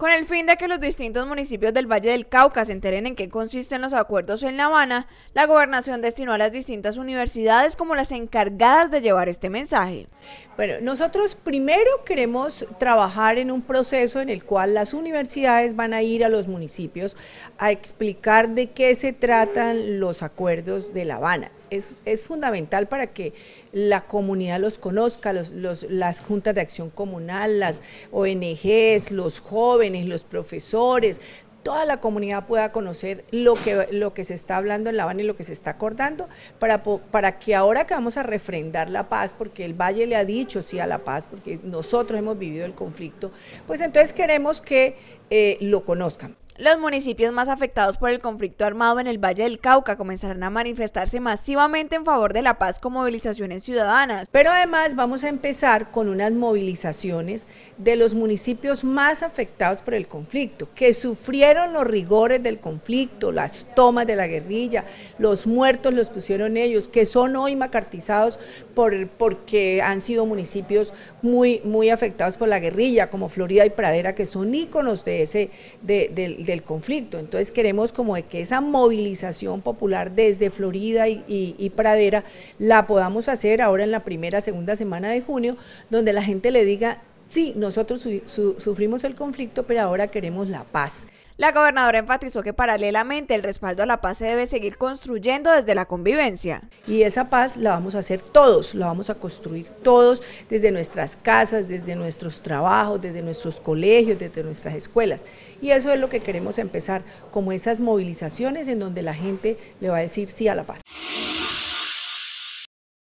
Con el fin de que los distintos municipios del Valle del Cauca se enteren en qué consisten los acuerdos en La Habana, la gobernación destinó a las distintas universidades como las encargadas de llevar este mensaje. Bueno, nosotros primero queremos trabajar en un proceso en el cual las universidades van a ir a los municipios a explicar de qué se tratan los acuerdos de La Habana es, fundamental para que la comunidad los conozca, las juntas de acción comunal, las ONGs, los jóvenes, los profesores, toda la comunidad pueda conocer lo que, lo que se está hablando en La Habana y lo que se está acordando, para, para que ahora que vamos a refrendar la paz, porque el Valle le ha dicho sí a la paz, porque nosotros hemos vivido el conflicto, pues entonces queremos que eh, lo conozcan. Los municipios más afectados por el conflicto armado en el Valle del Cauca comenzarán a manifestarse masivamente en favor de la paz con movilizaciones ciudadanas. Pero además vamos a empezar con unas movilizaciones de los municipios más afectados por el conflicto, que sufrieron los rigores del conflicto, las tomas de la guerrilla, los muertos los pusieron ellos, que son hoy macartizados por, porque han sido municipios muy, muy afectados por la guerrilla, como Florida y Pradera, que son íconos de ese... De, del conflicto. Entonces queremos como de que esa movilización popular desde Florida y, y, Pradera la podamos hacer ahora en la primera, segunda semana de junio, donde la gente le diga Sí, nosotros sufrimos el conflicto, pero ahora queremos la paz. La gobernadora enfatizó que paralelamente el respaldo a la paz se debe seguir construyendo desde la convivencia. Y esa paz la vamos a hacer todos, la vamos a construir todos desde nuestras casas, desde nuestros trabajos, desde nuestros colegios, desde nuestras escuelas. Y eso es lo que queremos empezar, como esas movilizaciones en donde la gente le va a decir sí a la paz.